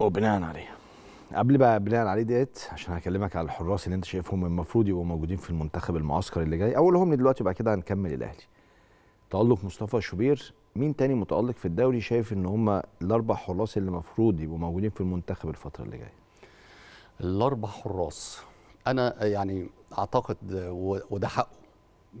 وبناء عليها قبل بقى بناء عليه ديت عشان هكلمك على الحراس اللي انت شايفهم المفروض يبقوا موجودين في المنتخب المعسكر اللي جاي اولهم دلوقتي وبعد كده هنكمل الاهلي تالق مصطفى شوبير مين تاني متالق في الدوري شايف ان هم الاربع حراس اللي المفروض يبقوا موجودين في المنتخب الفتره اللي جايه الاربع حراس انا يعني اعتقد وده حقه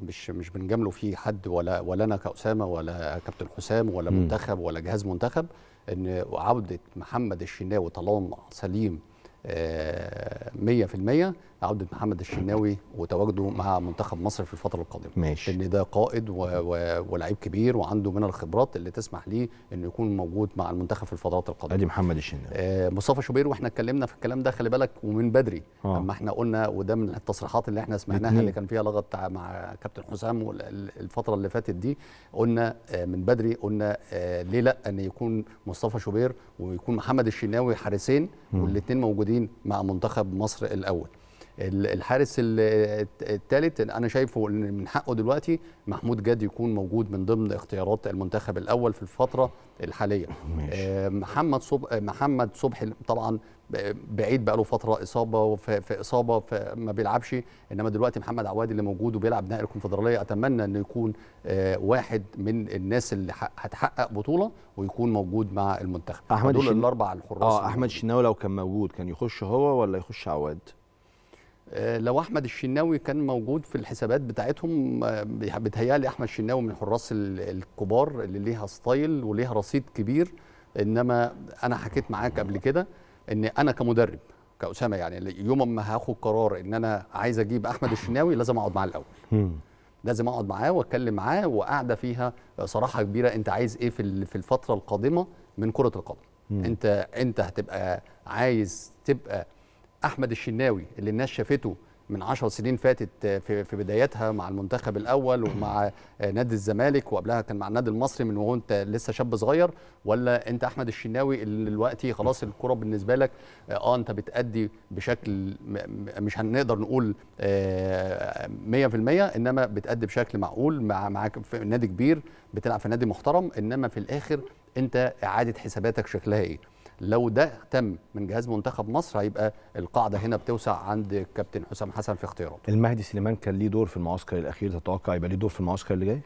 مش مش بنجامله في حد ولا ولا انا كاسامه ولا كابتن حسام ولا منتخب ولا جهاز منتخب ان عوده محمد الشناوي طالما سليم 100% آه، عوده محمد الشناوي وتواجده مع منتخب مصر في الفتره القادمه ماشي ان ده قائد و... و... ولعيب كبير وعنده من الخبرات اللي تسمح ليه انه يكون موجود مع المنتخب في الفترات القادمه ادي محمد الشناوي آه مصطفى شوبير واحنا اتكلمنا في الكلام ده خلي بالك ومن بدري آه. لما احنا قلنا وده من التصريحات اللي احنا سمعناها اللي كان فيها لغط مع كابتن حسام الفتره اللي فاتت دي قلنا آه من بدري قلنا آه ليه لا ان يكون مصطفى شوبير ويكون محمد الشناوي حارسين والاثنين موجودين مع منتخب مصر الاول الحارس الثالث انا شايفه ان من حقه دلوقتي محمود جاد يكون موجود من ضمن اختيارات المنتخب الاول في الفتره الحاليه ماشي. آه، محمد صبح آه، محمد صبحي طبعا بعيد بقى له فتره اصابه وفي في اصابه فما بيلعبش انما دلوقتي محمد عواد اللي موجود وبيلعب نهائي الكونفدراليه اتمنى انه يكون آه، واحد من الناس اللي هتحقق بطوله ويكون موجود مع المنتخب احمد دول الاربع الحراس اه احمد الشناوي لو كان موجود كان يخش هو ولا يخش عواد آه، لو احمد الشناوي كان موجود في الحسابات بتاعتهم آه، بيتهيألي احمد الشناوي من الحراس الكبار اللي ليها ستايل وليها رصيد كبير انما انا حكيت معاك قبل كده ان انا كمدرب كاسامه يعني يوم ما هاخد قرار ان انا عايز اجيب احمد الشناوي لازم اقعد معاه الاول لازم اقعد معاه واتكلم معاه وقاعده فيها صراحه كبيره انت عايز ايه في الفتره القادمه من كره القدم انت انت هتبقى عايز تبقى احمد الشناوي اللي الناس شافته من 10 سنين فاتت آه، في بدايتها مع المنتخب الاول ومع آه، نادي الزمالك وقبلها كان مع النادي المصري من وانت لسه شاب صغير ولا انت احمد الشناوي اللي دلوقتي خلاص الكره بالنسبه لك اه, آه، انت بتادي بشكل مش هنقدر نقول 100% انما بتادي بشكل معقول مع معاك في نادي كبير بتلعب في نادي محترم انما في الاخر انت اعاده حساباتك شكلها ايه؟ لو ده تم من جهاز منتخب مصر هيبقى القاعده هنا بتوسع عند الكابتن حسام حسن في اختياراته المهدي سليمان كان ليه دور في المعسكر الاخير تتوقع يبقى ليه دور في المعسكر اللي جاي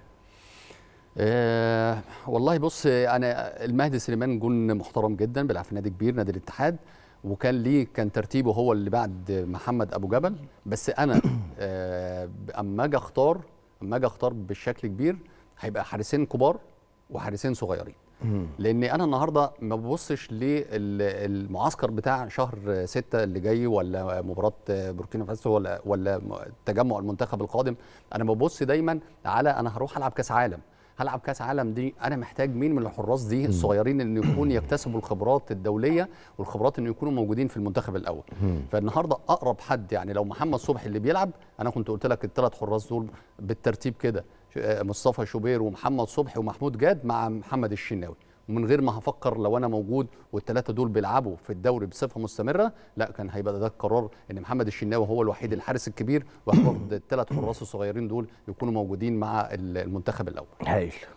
آه والله بص انا المهدي سليمان جن محترم جدا بيلعب في نادي كبير نادي الاتحاد وكان ليه كان ترتيبه هو اللي بعد محمد ابو جبل بس انا آه اما اجي اختار اما اجي اختار بالشكل كبير هيبقى حارسين كبار وحارسين صغيرين لان انا النهارده ما ببصش للمعسكر بتاع شهر 6 اللي جاي ولا مباراه بوركينا فاسو ولا ولا تجمع المنتخب القادم انا ببص دايما على انا هروح العب كاس عالم هلعب كاس عالم دي انا محتاج مين من الحراس دي الصغيرين ان يكون يكتسبوا الخبرات الدوليه والخبرات ان يكونوا موجودين في المنتخب الاول فالنهارده اقرب حد يعني لو محمد صبحي اللي بيلعب انا كنت قلت لك الثلاث حراس دول بالترتيب كده آه، مصطفى شوبير ومحمد صبحي ومحمود جاد مع محمد الشناوي ومن غير ما هفكر لو انا موجود والثلاثه دول بيلعبوا في الدوري بصفه مستمره لا كان هيبقى ده القرار ان محمد الشناوي هو الوحيد الحارس الكبير وهياخد الثلاث حراس الصغيرين دول يكونوا موجودين مع المنتخب الاول هايل